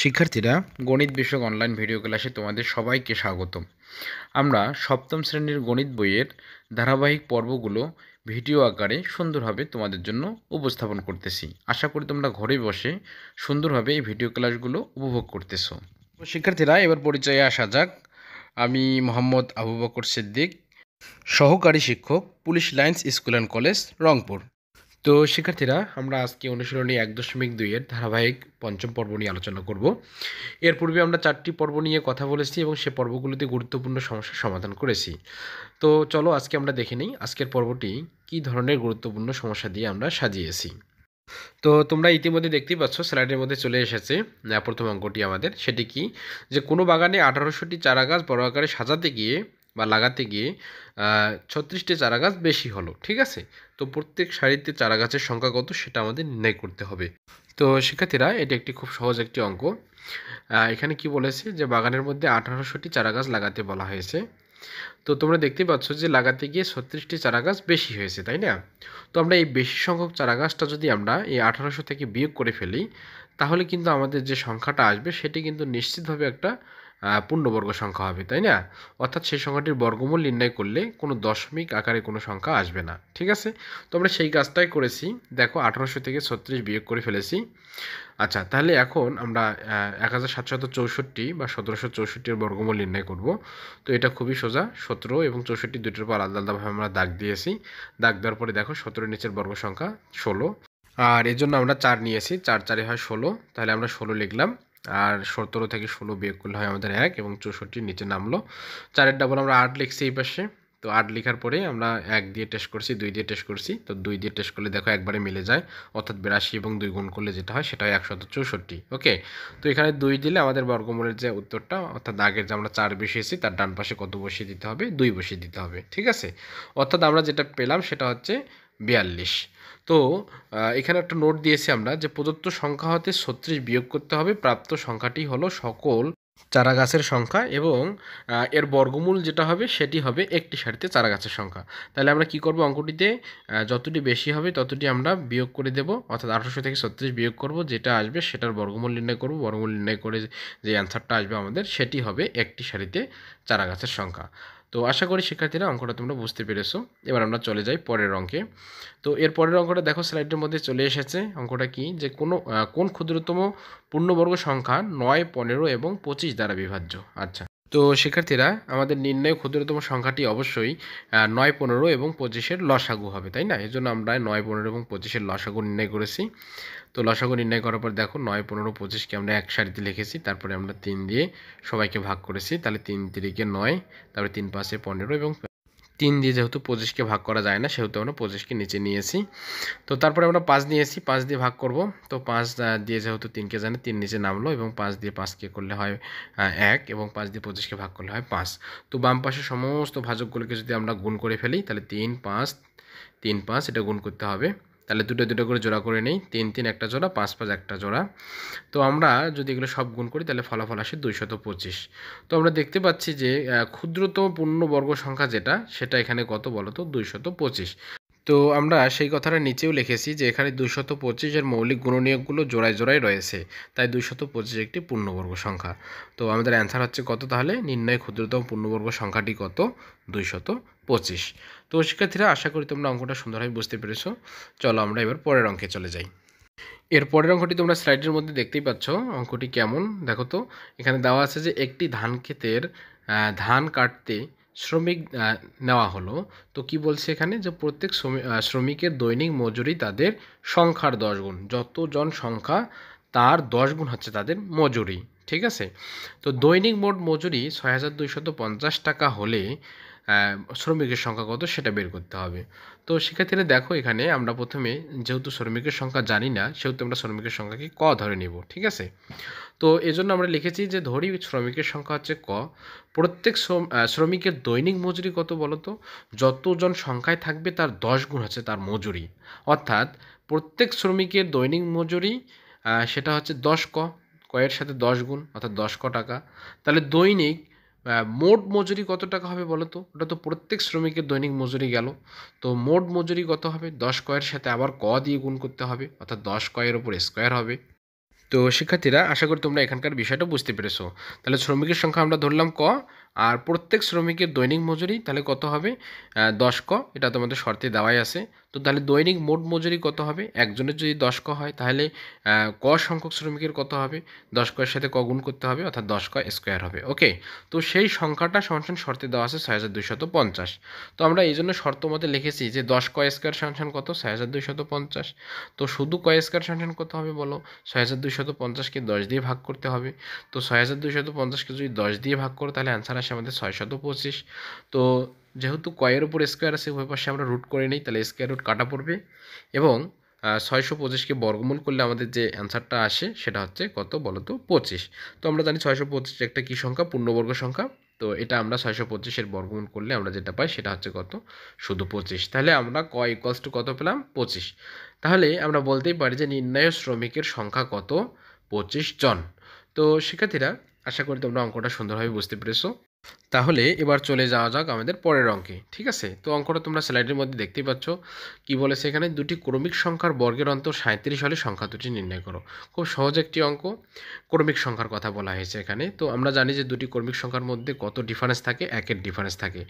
শিক্ষার্থীরা গণিত বিষয়ক অনলাইন ভিডিও ক্লাসে তোমাদের সবাইকে স্বাগতম আমরা সপ্তম শ্রেণীর গণিত বইয়ের ধারাবাহিক পর্বগুলো ভিডিও আকারে সুন্দরভাবে তোমাদের জন্য উপস্থাপন করতেছি আশা করি তোমরা ঘরে বসে সুন্দরভাবে এই ভিডিও ক্লাসগুলো উপভোগ করতেছ শিক্ষার্থীরা এবার পরিচয়ে আসা যাক আমি মোহাম্মদ আবু বকর সিদ্দিক সহকারী শিক্ষক police lines school and college Rangpur তো শিক্ষার্থীরা আমরা আজকে অনুশীলনী এক দশমিক দুইয়ের ধারাবাহিক পঞ্চম পর্ব নিয়ে আলোচনা করব এর পূর্বে আমরা চারটি পর্ব নিয়ে কথা বলেছি এবং সে পর্বগুলিতে গুরুত্বপূর্ণ সমস্যার সমাধান করেছি তো চলো আজকে আমরা দেখে নিই আজকের পর্বটি কি ধরনের গুরুত্বপূর্ণ সমস্যা দিয়ে আমরা সাজিয়েছি তো তোমরা ইতিমধ্যে দেখতেই পাচ্ছ স্লাইডের মধ্যে চলে এসেছে প্রথম অঙ্কটি আমাদের সেটি কি যে কোনো বাগানে আঠারোশোটি চারা গাছ বড় আকারে সাজাতে গিয়ে বা লাগাতে গিয়ে ছত্রিশটি চারাগাছ বেশি হলো ঠিক আছে তো প্রত্যেক সারিতে চারাগাছের সংখ্যা কত সেটা আমাদের নির্ণয় করতে হবে তো শিক্ষার্থীরা এটি একটি খুব সহজ একটি অঙ্ক এখানে কি বলেছে যে বাগানের মধ্যে আঠারোশোটি চারাগাছ লাগাতে বলা হয়েছে তো তোমরা দেখতে পাচ্ছ যে লাগাতে গিয়ে ছত্রিশটি চারাগাছ বেশি হয়েছে তাই না তো আমরা এই বেশি সংখ্যক চারাগাছটা যদি আমরা এই আঠারোশো থেকে বিয়োগ করে ফেলি তাহলে কিন্তু আমাদের যে সংখ্যাটা আসবে সেটি কিন্তু নিশ্চিতভাবে একটা পূর্ণবর্গ সংখ্যা হবে তাই না অর্থাৎ সেই সংখ্যাটির বর্গমূল নির্ণয় করলে কোনো দশমিক আকারে কোনো সংখ্যা আসবে না ঠিক আছে তো আমরা সেই কাজটাই করেছি দেখো আঠারোশো থেকে ছত্রিশ বিয়োগ করে ফেলেছি আচ্ছা তাহলে এখন আমরা এক হাজার সাতশত চৌষট্টি বা সতেরোশো চৌষট্টির বর্গমূল নির্ণয় করব তো এটা খুবই সোজা সতেরো এবং চৌষট্টি দুটোর পর আলাদা আলাদাভাবে আমরা দাগ দিয়েছি দাগ দেওয়ার পরে দেখো সতেরো নিচের বর্গ সংখ্যা ষোলো আর এর জন্য আমরা চার নিয়েছি চার চারে হয় ষোলো তাহলে আমরা ষোলো লিখলাম আর সতেরো থেকে ষোলো বিয়োগ করলে হয় আমাদের এক এবং চৌষট্টির নিচে নামলো চারের ডাবল আমরা আট লিখছি এই পাশে তো আট লেখার পরে আমরা এক দিয়ে টেস্ট করছি দুই দিয়ে টেস্ট করছি তো দুই দিয়ে টেস্ট করলে দেখো একবারে মিলে যায় অর্থাৎ বিরাশি এবং দুই গুণ করলে যেটা হয় সেটা হয় একশত চৌষট্টি ওকে তো এখানে দুই দিলে আমাদের বর্গমূলের যে উত্তরটা অর্থাৎ আগের যে আমরা চার বসিয়েছি তার ডান পাশে কত বসিয়ে দিতে হবে দুই বসিয়ে দিতে হবে ঠিক আছে অর্থাৎ আমরা যেটা পেলাম সেটা হচ্ছে বিয়াল্লিশ তো এখানে একটা নোট দিয়েছি আমরা যে প্রদত্ত সংখ্যা হতে ছত্রিশ বিয়োগ করতে হবে প্রাপ্ত সংখ্যাটি হলো সকল চারা গাছের সংখ্যা এবং এর বর্গমূল যেটা হবে সেটি হবে একটি সারিতে চারা গাছের সংখ্যা তাহলে আমরা কি করব অঙ্কটিতে যতটি বেশি হবে ততটি আমরা বিয়োগ করে দেব অর্থাৎ আঠারোশো থেকে ছত্রিশ বিয়োগ করব যেটা আসবে সেটার বর্গমূল নির্ণয় করব বর্গমূল নির্ণয় করে যে অ্যান্সারটা আসবে আমাদের সেটি হবে একটি সারিতে চারা গাছের সংখ্যা তো আশা করি শিক্ষার্থীরা অঙ্কটা তোমরা বুঝতে পেরেছো এবার আমরা চলে যাই পরের অঙ্কে তো এর পরের অঙ্কটা দেখো স্লাইডের মধ্যে চলে এসেছে অঙ্কটা কি যে কোনো কোন ক্ষুদ্রতম পূর্ণবর্গ সংখ্যা নয় পনেরো এবং পঁচিশ দ্বারা বিভাজ্য আচ্ছা তো শিক্ষার্থীরা আমাদের নির্ণয় ক্ষুদ্রতম সংখ্যাটি অবশ্যই নয় পনেরো এবং পঁচিশের লসাগু হবে তাই না এজন্য আমরা নয় পনেরো এবং পঁচিশের লসাগু নির্ণয় করেছি তো লসাগু নির্ণয় করার পর দেখো নয় পনেরো পঁচিশকে আমরা এক সারিতে লিখেছি তারপরে আমরা তিন দিয়ে সবাইকে ভাগ করেছি তাহলে তিন তিরিকে নয় তারপরে তিন পাঁচে পনেরো এবং তিন দিয়ে যেহেতু পঁচিশকে ভাগ করা যায় না সেহেতু আমরা পঁচিশকে নিচে নিয়েছি তো তারপরে আমরা পাঁচ নিয়েছি পাঁচ দিয়ে ভাগ করব তো পাঁচ দিয়ে যেহেতু তিনকে জানে তিন নিচে নামলো এবং পাঁচ দিয়ে পাঁচকে করলে হয় এক এবং পাঁচ দিয়ে পঁচিশকে ভাগ করলে হয় পাঁচ তো বাম পাশে সমস্ত ভাজকগুলোকে যদি আমরা গুণ করে ফেলি তাহলে তিন পাঁচ তিন পাঁচ এটা গুণ করতে হবে তাহলে দুটো দুটো করে জোড়া করে নিই তিন তিন একটা জোড়া পাঁচ পাঁচ একটা জোড়া তো আমরা যদি এগুলো সব গুণ করি তাহলে ফলাফল আসে দুইশত পঁচিশ তো আমরা দেখতে পাচ্ছি যে ক্ষুদ্রতম পূর্ণবর্গ সংখ্যা যেটা সেটা এখানে কত বলো তো দুইশত পঁচিশ তো আমরা সেই কথাটা নিচেও লিখেছি যে এখানে দুশত পঁচিশের মৌলিক গুণনীয়কগুলো জোড়ায় জোড়ায় রয়েছে তাই দুশত পঁচিশ একটি পূর্ণবর্গ সংখ্যা তো আমাদের অ্যান্সার হচ্ছে কত তাহলে নির্ণয় ক্ষুদ্রতম পূর্ণবর্গ সংখ্যাটি কত দুইশত পঁচিশ তো শিক্ষার্থীরা আশা করি তোমরা অঙ্কটা সুন্দরভাবে বুঝতে পেরেছো চলো আমরা এবার পরের অঙ্কে চলে যাই এর পরের অঙ্কটি তোমরা স্লাইডের মধ্যে দেখতেই পাচ্ছ অঙ্কটি কেমন দেখো তো এখানে দেওয়া আছে যে একটি ধান ক্ষেতের ধান কাটতে শ্রমিক নেওয়া হলো তো কি বলছে এখানে যে প্রত্যেক শ্রমিকের দৈনিক মজুরি তাদের সংখ্যার দশ গুণ যতজন সংখ্যা তার দশ গুণ হচ্ছে তাদের মজুরি ঠিক আছে তো দৈনিক মোট মজুরি ছয় হাজার পঞ্চাশ টাকা হলে শ্রমিকের সংখ্যা কত সেটা বের করতে হবে তো সেক্ষেত্রে দেখো এখানে আমরা প্রথমে যেহেতু শ্রমিকের সংখ্যা জানি না সেহেতু আমরা শ্রমিকের সংখ্যাকে ক ধরে নেব ঠিক আছে তো এজন্য আমরা লিখেছি যে ধরি শ্রমিকের সংখ্যা হচ্ছে ক প্রত্যেক শ্রমিকের দৈনিক মজুরি কত বলতো যতজন সংখ্যায় থাকবে তার দশ গুণ হচ্ছে তার মজুরি অর্থাৎ প্রত্যেক শ্রমিকের দৈনিক মজুরি সেটা হচ্ছে দশ ক কয়ের সাথে দশ গুণ অর্থাৎ দশ ক টাকা তাহলে দৈনিক মোট মজুরি কত টাকা হবে বলো তো ওটা তো প্রত্যেক শ্রমিকের দৈনিক মজুরি গেল তো মোট মজুরি কত হবে দশ কয়ের সাথে আবার ক দিয়ে গুণ করতে হবে অর্থাৎ দশ কয়ের ওপর স্কোয়ার হবে তো শিক্ষার্থীরা আশা করি তোমরা এখানকার বিষয়টা বুঝতে পেরেছো তাহলে শ্রমিকের সংখ্যা আমরা ধরলাম ক আর প্রত্যেক শ্রমিকের দৈনিক মজুরি তাহলে কত হবে দশ ক এটা তোমাদের শর্তে দেওয়াই আছে তো তাহলে দৈনিক মোট মজুরি কত হবে একজনের যদি দশ ক হয় তাহলে ক সংখ্যক শ্রমিকের কত হবে দশ কয়ের সাথে ক গুণ করতে হবে অর্থাৎ দশ ক স্কোয়ার হবে ওকে তো সেই সংখ্যাটা সমান শর্তে দেওয়া আছে ছয় হাজার দুইশত পঞ্চাশ তো আমরা এই জন্য শর্ত মতে লিখেছি যে দশ ক স্কোয়ার সংসান কত ছয় হাজার দুইশত পঞ্চাশ তো শুধু ক স্কোয়ার সংসান কত হবে বলো ছয় হাজার দুইশত পঞ্চাশকে দশ দিয়ে ভাগ করতে হবে তো ছয় হাজার দুইশত পঞ্চাশকে যদি দশ দিয়ে ভাগ করো তাহলে অ্যান্সার আসে আমাদের ছয়শত পঁচিশ তো যেহেতু কয়ের উপর স্কোয়ার আছে উভয় পাশে আমরা রুট করে নিই তাহলে স্কোয়ার রুট কাটা পড়বে এবং ছয়শো পঁচিশকে বর্গমূল করলে আমাদের যে অ্যান্সারটা আসে সেটা হচ্ছে কত বলতো পঁচিশ তো আমরা জানি ছয়শো পঁচিশ একটা কী সংখ্যা পূর্ণবর্গ সংখ্যা তো এটা আমরা ছয়শো পঁচিশের বর্গমূল করলে আমরা যেটা পাই সেটা হচ্ছে কত শুধু পঁচিশ তাহলে আমরা ক ইকোয়ালস টু কত পেলাম পঁচিশ তাহলে আমরা বলতেই পারি যে নির্ণয় শ্রমিকের সংখ্যা কত পঁচিশ জন তো শিক্ষার্থীরা আশা করি তোমরা অঙ্কটা সুন্দরভাবে বুঝতে পেরেছো তাহলে এবার চলে যাওয়া যাক আমাদের পরের অঙ্কে ঠিক আছে তো অঙ্কটা তোমরা স্লাইডের মধ্যে দেখতেই পাচ্ছ কি বলে সেখানে দুটি ক্রমিক সংখ্যার বর্গের অন্তর সাঁত্রিশ হলে সংখ্যা দুটি নির্ণয় করো খুব সহজ একটি অঙ্ক ক্রমিক সংখ্যার কথা বলা হয়েছে এখানে তো আমরা জানি যে দুটি ক্রমিক সংখ্যার মধ্যে কত ডিফারেন্স থাকে একের ডিফারেন্স থাকে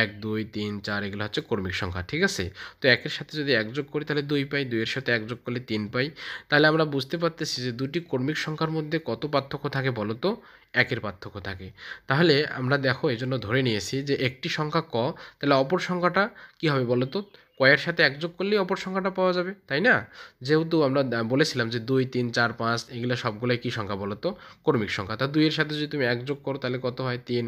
এক দুই তিন চার এগুলো হচ্ছে ক্রমিক সংখ্যা ঠিক আছে তো একের সাথে যদি এক যোগ করি তাহলে দুই পাই দুইয়ের সাথে এক যোগ করলে তিন পাই তাহলে আমরা বুঝতে পারতেছি যে দুটি ক্রমিক সংখ্যার মধ্যে কত পার্থক্য থাকে বলো তো একের পার্থক্য থাকে তাহলে আমরা দেখো এই জন্য ধরে নিয়েছি যে একটি সংখ্যা ক তাহলে অপর সংখ্যাটা কী হবে বলো তো কয়ের সাথে একযোগ করলেই অপর সংখ্যাটা পাওয়া যাবে তাই না যেহেতু আমরা বলেছিলাম যে দুই তিন চার পাঁচ এগুলো সবগুলোই কী সংখ্যা বলো তো কর্মিক সংখ্যা তা দুইয়ের সাথে যদি তুমি একযোগ করো তাহলে কত হয় তিন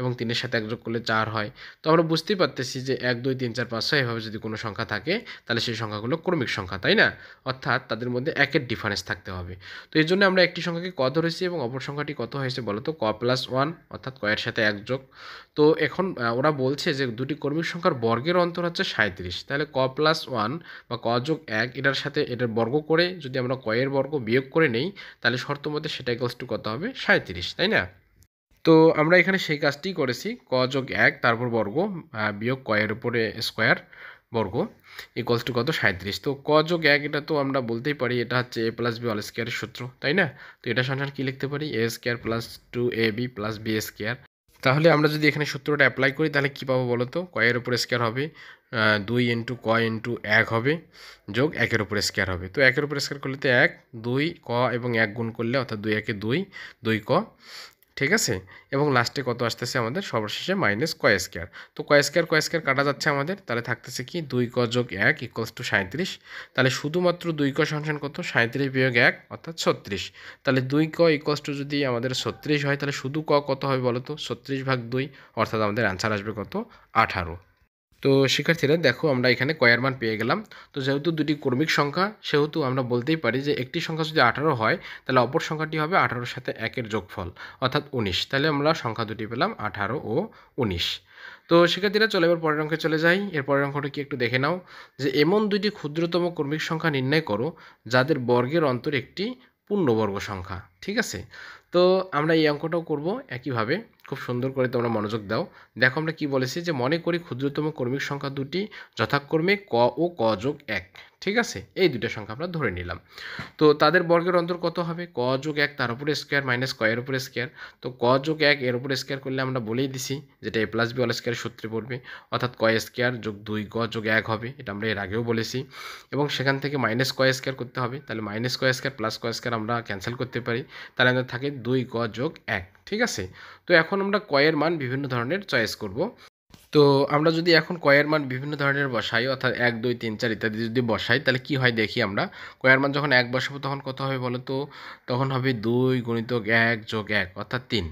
এবং তিনের সাথে একযোগ করলে চার হয় তো আমরা বুঝতেই পারতেছি যে এক দুই তিন চার পাঁচ ছয় এভাবে যদি কোনো সংখ্যা থাকে তাহলে সেই সংখ্যাগুলো কর্মিক সংখ্যা তাই না অর্থাৎ তাদের মধ্যে একের ডিফারেন্স থাকতে হবে তো এই জন্য আমরা একটি সংখ্যাকে ক ধরেছি এবং অপর সংখ্যাটি কত হয়েছে বলো তো ক প্লাস ওয়ান অর্থাৎ কয়ের সাথে একযোগ তো এখন ওরা বলছে যে দুটি কর্মিক সংখ্যার বর্গের অন্তর হচ্ছে সাঁত্রিশ তাহলে ক প্লাস ওয়ান বা ক যোগ এক এটার সাথে এটার বর্গ করে যদি আমরা কয়ের বর্গ বিয়োগ করে নেই তাহলে শর্ত মতে সেটা ইকলস টু কত হবে সাঁত্রিশ তাই না তো আমরা এখানে সেই কাজটি করেছি ক যোগ এক তারপর বর্গ বিয়োগ কয়ের উপরে স্কোয়ার বর্গ ইকলস টু কত সাঁত্রিশ তো ক যোগ এক এটা তো আমরা বলতেই পারি এটা হচ্ছে এ প্লাস বি অল স্কোয়ারের সূত্র তাই না তো এটা সন্ধান কী লিখতে পারি a square plus two a b plus b square তাহলে আমরা যদি এখানে সূত্রটা অ্যাপ্লাই করি তাহলে কী পাবো বলো তো কয়ের উপরে স্কোয়ার হবে দুই ইন্টু ক ইন্টু এক হবে যোগ একের উপরে স্কোয়ার হবে তো একের উপরে স্কোয়ার করলে তো এক দুই ক এবং এক গুণ করলে অর্থাৎ দুই একে দুই দুই ক ঠিক আছে এবং লাস্টে কত আসতেছে আমাদের সর্বশেষে মাইনাস কয়েস্কেয়ার তো কয়েস্কেয়ার কয়েস্কেয়ার কাটা যাচ্ছে আমাদের তাহলে থাকতেছে কি দুই ক যোগ এক ইকুয়ালস টু সাঁত্রিশ তাহলে শুধুমাত্র দুই ক সংসান কত সাঁত্রিশ বিয়োগ এক অর্থাৎ ছত্রিশ তাহলে দুই ক ইকুয়ালস টু যদি আমাদের ছত্রিশ হয় তাহলে শুধু ক কত হবে বলো তো ছত্রিশ ভাগ দুই অর্থাৎ আমাদের অ্যান্সার আসবে কত আঠারো তো শিক্ষার্থীরা দেখো আমরা এখানে কয়ের মান পেয়ে গেলাম তো যেহেতু দুটি ক্রমিক সংখ্যা সেহেতু আমরা বলতেই পারি যে একটি সংখ্যা যদি আঠারো হয় তাহলে অপর সংখ্যাটি হবে আঠারোর সাথে একের যোগফল অর্থাৎ উনিশ তাহলে আমরা সংখ্যা দুটি পেলাম আঠারো ও উনিশ তো শিক্ষার্থীরা চলে এবার পরের অঙ্কে চলে যাই এর পরের অঙ্কটা কি একটু দেখে নাও যে এমন দুটি ক্ষুদ্রতম ক্রমিক সংখ্যা নির্ণয় করো যাদের বর্গের অন্তর একটি পূর্ণবর্গ সংখ্যা ঠিক আছে তো আমরা এই অঙ্কটাও করব একইভাবে খুব সুন্দর করে তোমরা মনোযোগ দাও দেখো আমরা কি বলেছি যে মনে করি ক্ষুদ্রতম কর্মিক সংখ্যা দুটি যথাক্রমে ক ও ক যোগ এক ঠিক আছে এই দুটো সংখ্যা আমরা ধরে নিলাম তো তাদের বর্গের অন্তর কত হবে ক যোগ এক তার উপরে স্কোয়ার মাইনাস ক এর উপরে স্কোয়ার তো ক যোগ এক এর উপরে স্কোয়ার করলে আমরা বলেই দিছি যেটা a plus b all square সূত্রে পড়বে অর্থাৎ ক স্কোয়ার যোগ দুই ক যোগ এক হবে এটা আমরা এর আগেও বলেছি এবং সেখান থেকে মাইনাস ক স্কোয়ার করতে হবে তাহলে মাইনাস ক স্কোয়ার প্লাস ক স্কোয়ার আমরা ক্যান্সেল করতে পারি তাহলে আমাদের থাকে দুই ক যোগ এক ঠিক আছে তো এখন এখন আমরা কয়ের মান বিভিন্ন ধরনের চয়েস করব তো আমরা যদি এখন কয়ের মান বিভিন্ন ধরনের বসাই অর্থাৎ এক দুই তিন চার ইত্যাদি যদি বসাই তাহলে কি হয় দেখি আমরা কয়ের মান যখন এক বসাবো তখন কত হবে বলো তো তখন হবে দুই গুণিতক এক যোগ এক অর্থাৎ তিন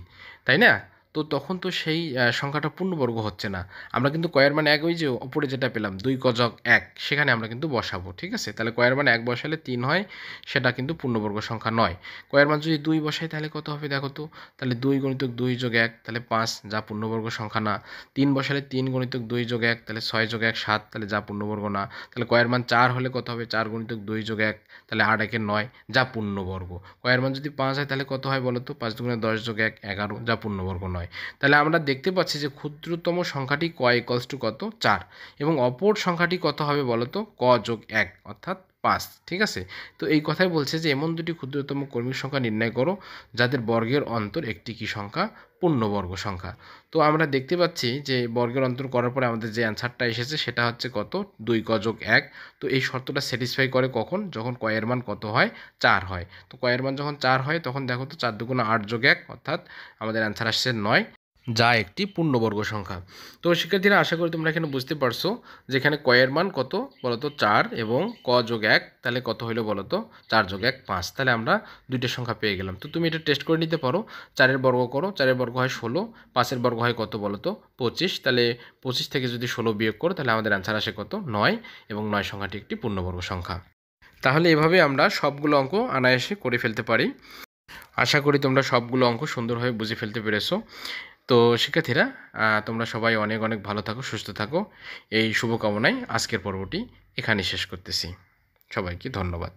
তাই না তো তখন তো সেই সংখ্যাটা পূর্ণবর্গ হচ্ছে না আমরা কিন্তু কয়ের মান এক ওই যে ওপরে যেটা পেলাম দুই কজক এক সেখানে আমরা কিন্তু বসাবো ঠিক আছে তাহলে কয়ের মান এক বসালে তিন হয় সেটা কিন্তু পূর্ণবর্গ সংখ্যা নয় কয়ের মান যদি দুই বসাই তাহলে কত হবে দেখো তো তাহলে দুই গণিতক দুই যোগ এক তাহলে পাঁচ যা পূর্ণবর্গ সংখ্যা না তিন বসালে তিন গণিতক দুই যোগ এক তাহলে ছয় যোগ এক সাত তাহলে যা পূর্ণবর্গ না তাহলে কয়ের মান চার হলে কত হবে চার গণিতক দুই যোগ এক তাহলে আট একের নয় যা পূর্ণবর্গ কয়ের মান যদি পাঁচ হয় তাহলে কত হয় বলো তো পাঁচ দুগুণে দশ যোগ এক এগারো যা পূর্ণবর্গ নয় নয় তাহলে আমরা দেখতে পাচ্ছি যে ক্ষুদ্রতম সংখ্যাটি ক ইকলস টু কত চার এবং অপর সংখ্যাটি কত হবে বলতো ক যোগ এক অর্থাৎ পাঁচ ঠিক আছে তো এই কথাই বলছে যে এমন দুটি ক্ষুদ্রতম কর্মীর সংখ্যা নির্ণয় করো যাদের বর্গের অন্তর একটি কি সংখ্যা পূর্ণবর্গ সংখ্যা তো আমরা দেখতে পাচ্ছি যে বর্গের অন্তর করার পরে আমাদের যে অ্যান্সারটা এসেছে সেটা হচ্ছে কত দুই গজক এক তো এই শর্তটা স্যাটিসফাই করে কখন যখন কয়ের মান কত হয় চার হয় তো কয়ের মান যখন চার হয় তখন দেখো তো চার দুগুণ আট যোগ এক অর্থাৎ আমাদের অ্যান্সার আসছে নয় যা একটি পূর্ণবর্গ সংখ্যা তো শিক্ষার্থীরা আশা করি তোমরা এখানে বুঝতে পারছো যে এখানে কয়ের মান কত বলতো চার এবং ক যোগ এক তাহলে কত হইলো বলতো চার যোগ এক পাঁচ তাহলে আমরা দুইটা সংখ্যা পেয়ে গেলাম তো তুমি এটা টেস্ট করে নিতে পারো চারের বর্গ করো চারের বর্গ হয় ষোলো পাঁচের বর্গ হয় কত বলতো পঁচিশ তাহলে পঁচিশ থেকে যদি ষোলো বিয়োগ করো তাহলে আমাদের অ্যান্সার আসে কত নয় এবং নয় সংখ্যাটি একটি পূর্ণবর্গ সংখ্যা তাহলে এভাবে আমরা সবগুলো অঙ্ক আনায়াসে করে ফেলতে পারি আশা করি তোমরা সবগুলো অঙ্ক সুন্দরভাবে বুঝে ফেলতে পেরেছো তো শিক্ষার্থীরা তোমরা সবাই অনেক অনেক ভালো থাকো সুস্থ থাকো এই শুভকামনায় আজকের পর্বটি এখানে শেষ করতেছি সবাইকে ধন্যবাদ